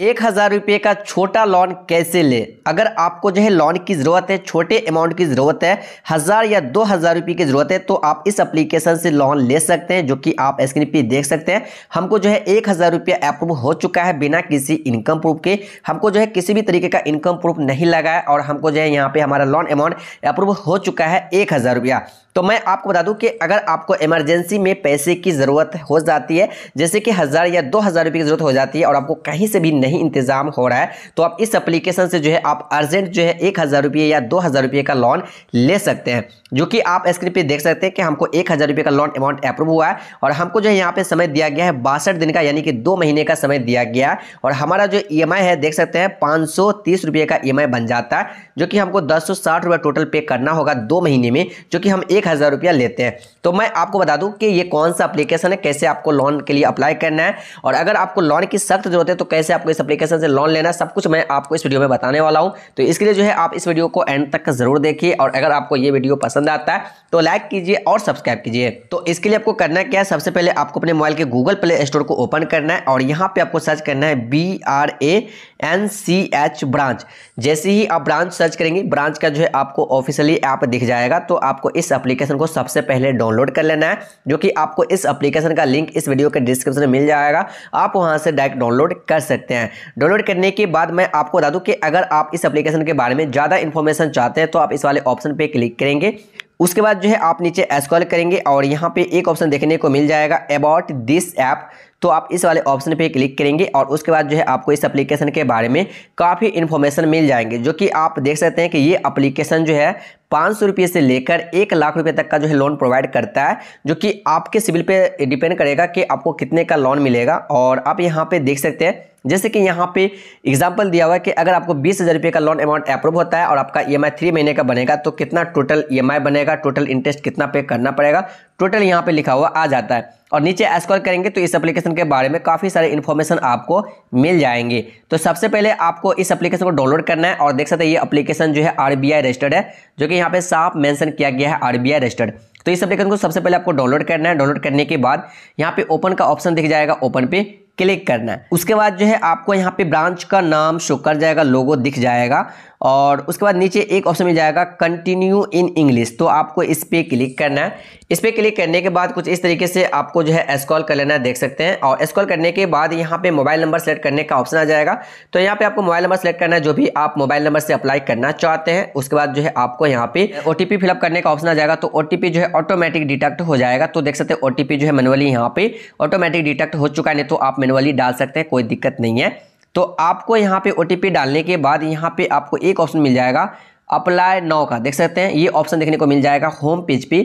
एक हज़ार रुपये का छोटा लोन कैसे ले अगर आपको जो है लोन की ज़रूरत है छोटे अमाउंट की ज़रूरत है हज़ार या दो हज़ार रुपये की ज़रूरत है तो आप इस एप्लीकेशन से लोन ले सकते हैं जो कि आप स्क्रीन पे देख सकते हैं हमको जो है एक हज़ार रुपया अप्रूव हो चुका है बिना किसी इनकम प्रूफ के हमको जो है किसी भी तरीके का इनकम प्रूफ नहीं लगा है और हमको जो है यहाँ पर हमारा लोन अमाउंट अप्रूव हो चुका है एक हज़ार रुपया तो मैं आपको बता दूं कि अगर आपको इमरजेंसी में पैसे की ज़रूरत हो जाती है जैसे कि हज़ार या दो हज़ार रुपये की ज़रूरत हो जाती है और आपको कहीं से भी नहीं इंतज़ाम हो रहा है तो आप इस एप्लीकेशन से जो है आप अर्जेंट जो है एक हज़ार रुपये या दो हज़ार रुपये का लोन ले सकते हैं जो कि आप स्क्रीन पर देख सकते हैं कि हमको एक हज़ार रुपये का लोन अमाउंट अप्रूव हुआ है और हमको जो है यहाँ पे समय दिया गया है बासठ दिन का यानी कि दो महीने का समय दिया गया है और हमारा जो ई है देख सकते हैं पाँच सौ का ई बन जाता है जो कि हमको दस सौ टोटल पे करना होगा दो महीने में जो कि हम एक हज़ार रुपया लेते हैं तो मैं आपको बता दूं कि ये कौन सा एप्लीकेशन है कैसे आपको लोन के लिए अप्लाई करना है और अगर आपको लोन की सख्त जरूरत है तो कैसे आपको इस एप्लीकेशन से लोन लेना है सब कुछ मैं आपको इस वीडियो में बताने वाला हूं तो इसके लिए जो है आप इस वीडियो को एंड तक ज़रूर देखिए और अगर आपको ये वीडियो पसंद आता है तो लाइक कीजिए और सब्सक्राइब कीजिए तो इसके लिए आपको करना क्या है सबसे पहले आपको अपने मोबाइल के गूगल प्ले स्टोर को ओपन करना है और यहाँ पर आपको सर्च करना है B R A N C H branch जैसे ही आप ब्रांच सर्च करेंगे ब्रांच का जो है आपको ऑफिशियली ऐप दिख जाएगा तो आपको इस एप्लीकेशन को सबसे पहले डाउनलोड कर लेना है जो कि आपको इस एप्लीकेशन का लिंक इस वीडियो के डिस्क्रिप्शन में मिल जाएगा आप वहाँ से डायरेक्ट डाउनलोड कर सकते हैं डाउनलोड करने के बाद मैं आपको बता दूँ कि अगर आप इस एप्लीकेशन के बारे में ज़्यादा इन्फॉर्मेशन चाहते हैं तो आप इस वाले ऑप्शन पर क्लिक करेंगे उसके बाद जो है आप नीचे एस्कॉल करेंगे और यहाँ पे एक ऑप्शन देखने को मिल जाएगा अबाउट दिस ऐप तो आप इस वाले ऑप्शन पे क्लिक करेंगे और उसके बाद जो है आपको इस एप्लीकेशन के बारे में काफ़ी इन्फॉर्मेशन मिल जाएंगे जो कि आप देख सकते हैं कि ये एप्लीकेशन जो है पाँच सौ रुपये से लेकर एक लाख रुपये तक का जो है लोन प्रोवाइड करता है जो कि आपके सिविल पे डिपेंड करेगा कि आपको कितने का लोन मिलेगा और आप यहाँ पे देख सकते हैं जैसे कि यहाँ पे एग्जाम्पल दिया हुआ है कि अगर आपको बीस हज़ार रुपये का लोन अमाउंट अप्रूव होता है और आपका ई एम आई थ्री महीने का बनेगा तो कितना टोटल ई एम आई बनेगा टोटल इंटरेस्ट कितना पे करना पड़ेगा टोटल यहाँ पे लिखा हुआ आ जाता है और नीचे स्क्रॉल करेंगे तो इस एप्लीकेशन के बारे में काफ़ी सारे इन्फॉर्मेशन आपको मिल जाएंगे तो सबसे पहले आपको इस एप्लीकेशन को डाउनलोड करना है और देख सकते हैं ये एप्लीकेशन जो है आरबीआई रजिस्टर्ड है जो कि यहाँ पे साफ मेंशन किया गया है आरबीआई रजिस्टर्ड तो इस एप्लीकेशन को सबसे पहले आपको डाउनलोड करना है डाउनलोड करने के बाद यहाँ पे ओपन का ऑप्शन दिख जाएगा ओपन पे क्लिक करना है उसके बाद जो है आपको यहाँ पे ब्रांच का नाम शो कर जाएगा लोगो दिख जाएगा और उसके बाद नीचे एक ऑप्शन मिल जाएगा कंटिन्यू इन इंग्लिश तो आपको इस पर क्लिक करना है इस पर क्लिक करने के बाद कुछ इस तरीके से आपको जो है एस्कॉल कर लेना है देख सकते हैं और एस्कॉल करने के बाद यहाँ पे मोबाइल नंबर सेलेक्ट करने का ऑप्शन आ जाएगा तो यहाँ पे आपको मोबाइल नंबर सेलेक्ट करना है जो भी आप मोबाइल नंबर से अप्लाई करना चाहते हैं उसके बाद जो है आपको यहाँ पे ओ फिलअप करने का ऑप्शन आ जाएगा तो ओ जो है ऑटोमेटिक डिटेक्ट हो जाएगा तो देख सकते हैं ओ जो है मैनुअली यहाँ पे ऑटोमेटिक डिटेक्ट हो चुका है नहीं तो आप मैनुअली डाल सकते हैं कोई दिक्कत नहीं है तो आपको यहाँ पे ओ डालने के बाद यहाँ पे आपको एक ऑप्शन मिल जाएगा अप्लाई नौ का देख सकते हैं ये ऑप्शन देखने को मिल जाएगा होम पेज पे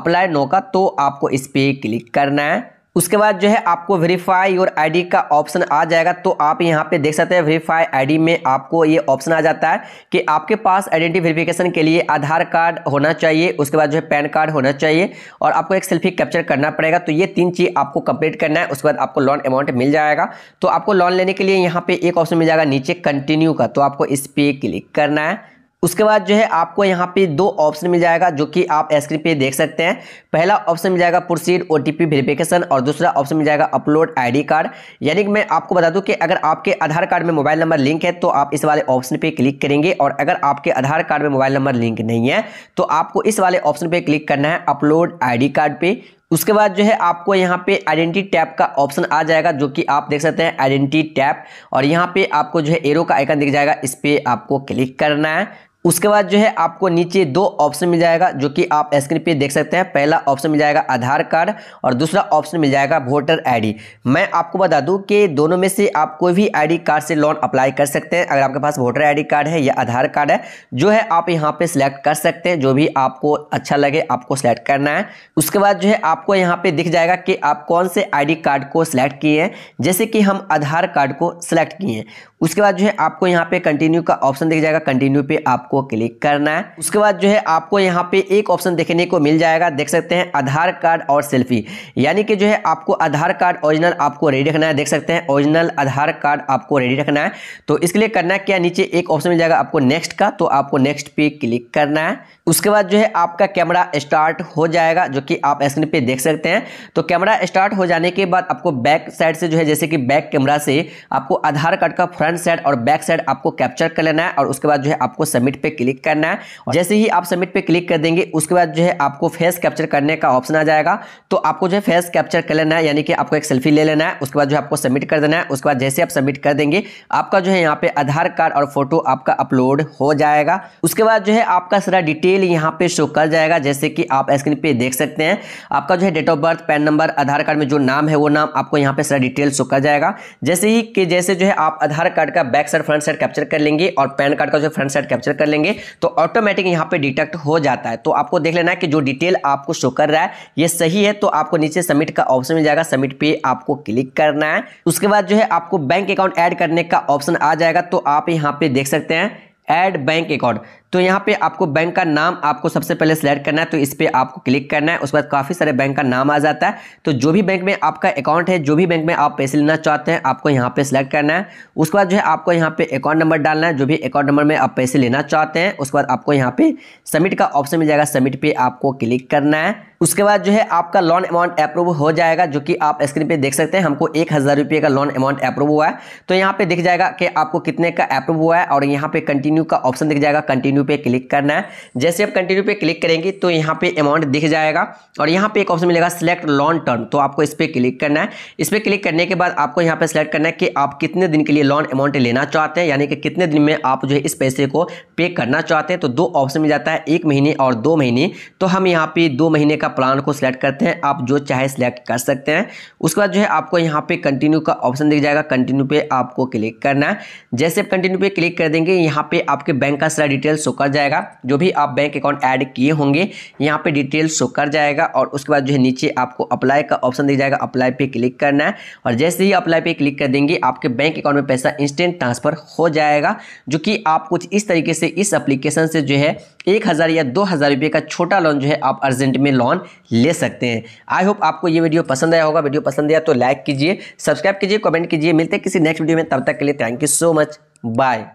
अप्लाई नौ का तो आपको इस पर क्लिक करना है उसके बाद जो है आपको वेरीफाई योर आईडी का ऑप्शन आ जाएगा तो आप यहाँ पे देख सकते हैं वेरीफाई आईडी में आपको ये ऑप्शन आ जाता है कि आपके पास आइडेंटिटी वेरिफिकेशन के लिए आधार कार्ड होना चाहिए उसके बाद जो है पैन कार्ड होना चाहिए और आपको एक सेल्फी कैप्चर करना पड़ेगा तो ये तीन चीज़ आपको कंप्लीट करना है उसके बाद आपको लोन अमाउंट मिल जाएगा तो आपको लोन लेने के लिए यहाँ पर एक ऑप्शन मिल जाएगा नीचे कंटिन्यू का तो आपको इस पर क्लिक करना है उसके बाद जो है आपको यहाँ पे दो ऑप्शन मिल जाएगा जो कि आप स्क्रीन पे देख सकते हैं पहला ऑप्शन मिल जाएगा प्रोसीड ओ टी वेरिफिकेशन और दूसरा ऑप्शन मिल जाएगा अपलोड आईडी कार्ड यानी कि मैं आपको बता दूं कि अगर आपके आधार कार्ड में मोबाइल नंबर लिंक है तो आप इस वाले ऑप्शन पे क्लिक करेंगे और अगर आपके आधार कार्ड में मोबाइल नंबर लिंक नहीं है तो आपको इस वाले ऑप्शन पर क्लिक करना है अपलोड आई कार्ड पर उसके बाद जो है आपको यहाँ पे आइडेंटिटी टैप का ऑप्शन आ जाएगा जो कि आप देख सकते हैं आइडेंटिटी टैप और यहाँ पे आपको जो है एरो का आइकन दिख जाएगा इस पर आपको क्लिक करना है उसके बाद जो है आपको नीचे दो ऑप्शन मिल जाएगा जो कि आप स्क्रीन पे देख सकते हैं पहला ऑप्शन मिल जाएगा आधार कार्ड और दूसरा ऑप्शन मिल जाएगा वोटर आईडी मैं आपको बता दूं कि दोनों में से आप कोई भी आईडी कार्ड से लोन अप्लाई कर सकते हैं अगर आपके पास वोटर आईडी कार्ड है या आधार कार्ड है जो है आप यहाँ पर सिलेक्ट कर सकते हैं जो भी आपको अच्छा लगे आपको सिलेक्ट करना है उसके बाद जो है आपको यहाँ पर दिख जाएगा कि आप कौन से आई कार्ड को सिलेक्ट किए हैं जैसे कि हम आधार कार्ड को सिलेक्ट किए हैं उसके बाद जो है आपको यहाँ पर कंटिन्यू का ऑप्शन दिख जाएगा कंटिन्यू पर आप आपको क्लिक करना है उसके बाद जो है आपको यहाँ पे एक ऑप्शन देखने को मिल जाएगा देख सकते हैं आधार कार्ड और सेल्फी यानी कि जो है आपको आधार कार्ड ओरिजिनल आपको रेडी रखना है देख सकते हैं ओरिजिनल आधार कार्ड आपको रेडी रखना है तो इसके लिए करना क्या नीचे एक ऑप्शन मिल जाएगा आपको नेक्स्ट का तो आपको नेक्स्ट पे क्लिक करना है उसके बाद जो है आपका कैमरा स्टार्ट हो जाएगा जो कि आप स्क्रीन पे देख सकते हैं तो कैमरा स्टार्ट हो जाने के बाद आपको बैक साइड से जो है जैसे कि बैक कैमरा से आपको आधार कार्ड का फ्रंट साइड और बैक साइड आपको कैप्चर कर लेना है और उसके बाद जो है आपको सबमिट सबमिट पे क्लिक करना है जैसे ही आप सबमिट पे क्लिक कर देंगे उसके बाद जो है आपको फेस कैप्चर करने का ऑप्शन आ जाएगा तो आपको जो है फेस कैप्चर कर लेना है यानी कि आपको एक सेल्फी ले लेना है उसके बाद जो है आपको सबमिट कर देना है उसके बाद जैसे आप सबमिट कर देंगे आपका जो है यहाँ पे आधार कार्ड और फोटो आपका अपलोड हो जाएगा उसके बाद जो है आपका सारा डिटेल यहाँ पे शो कर जाएगा जैसे कि आप स्क्रीन पे देख सकते हैं आपका जो है date of birth PAN number Aadhaar card में जो नाम है वो नाम आपको यहाँ पे सारा डिटेल शो कर जाएगा जैसे ही कि जैसे जो है आप आधार कार्ड का back side front side capture कर लेंगे और पैन कार्ड का जो फ्रंट साइड कैप्चर कर लेंगे तो ऑटोमेटिक यहाँ पे डिटेक्ट हो जाता है तो आपको देख लेना है कि जो डिटेल आपको शो कर रहा है ये सही है तो आपको नीचे सबमिट का ऑप्शन मिल जाएगा सबमिट पे आपको क्लिक करना है उसके बाद जो है आपको बैंक अकाउंट ऐड करने का ऑप्शन आ जाएगा तो आप यहाँ पे देख सकते हैं एड बैंक अकाउंट तो यहाँ पे आपको बैंक का नाम आपको सबसे पहले सेलेक्ट करना है तो इस पर आपको क्लिक करना है उसके बाद काफ़ी सारे बैंक का नाम आ जाता है तो जो भी बैंक में आपका अकाउंट है जो भी बैंक में आप पैसे लेना चाहते हैं आपको यहाँ पे सेलेक्ट करना है उसके बाद जो है आपको यहाँ पे अकाउंट नंबर डालना है जो भी अकाउंट नंबर में आप पैसे लेना चाहते हैं उसके बाद आपको यहाँ पे सबमिट का ऑप्शन मिल जाएगा सबमिट पे आपको क्लिक करना है उसके बाद जो है आपका लोन अमाउंट अप्रूव हो जाएगा जो कि आप स्क्रीन पे देख सकते हैं हमको एक हज़ार रुपये का लोन अमाउंट अप्रूव हुआ है तो यहाँ पे दिख जाएगा कि आपको कितने का अप्रूव हुआ है और यहाँ पे कंटिन्यू का ऑप्शन दिख जाएगा कंटिन्यू कंटिन्यू पे क्लिक करना है जैसे आप कंटिन्यू पे क्लिक करेंगे तो यहाँ पे अमाउंट दिख जाएगा और यहाँ पे एक ऑप्शन मिलेगा सिलेक्ट लॉन्ग टर्म तो आपको इस पर क्लिक करना है इस पर क्लिक करने के बाद आपको यहाँ पे सिलेक्ट करना है कि आप कितने दिन के लिए लॉन्ग अमाउंट लेना चाहते हैं यानी कि कितने दिन में आप जो है इस पैसे को पे करना चाहते हैं तो दो ऑप्शन मिल जाता है एक महीने और दो महीने तो हम यहाँ पे दो महीने का प्लान को सिलेक्ट करते हैं आप जो चाहे सिलेक्ट कर सकते हैं उसके बाद जो है आपको यहाँ पे कंटिन्यू का ऑप्शन दिख जाएगा कंटिन्यू पे आपको क्लिक करना है जैसे आप कंटिन्यू पे क्लिक कर देंगे यहाँ पे आपके बैंक का सारा डिटेल्स शो कर जाएगा जो भी आप बैंक अकाउंट ऐड किए होंगे यहाँ पे डिटेल शो कर जाएगा और उसके बाद जो है नीचे आपको अप्लाई का ऑप्शन दिया जाएगा अप्लाई पे क्लिक करना है और जैसे ही अप्लाई पे क्लिक कर देंगे आपके बैंक अकाउंट में पैसा इंस्टेंट ट्रांसफ़र हो जाएगा जो कि आप कुछ इस तरीके से इस अप्लीकेशन से जो है एक हज़ार या दो हज़ार रुपये का छोटा लोन जो है आप अर्जेंट में लोन ले सकते हैं आई होप आपको ये वीडियो पसंद आया होगा वीडियो पसंद आया तो लाइक कीजिए सब्सक्राइब कीजिए कमेंट कीजिए मिलते हैं किसी नेक्स्ट वीडियो में तब तक के लिए thank you so much bye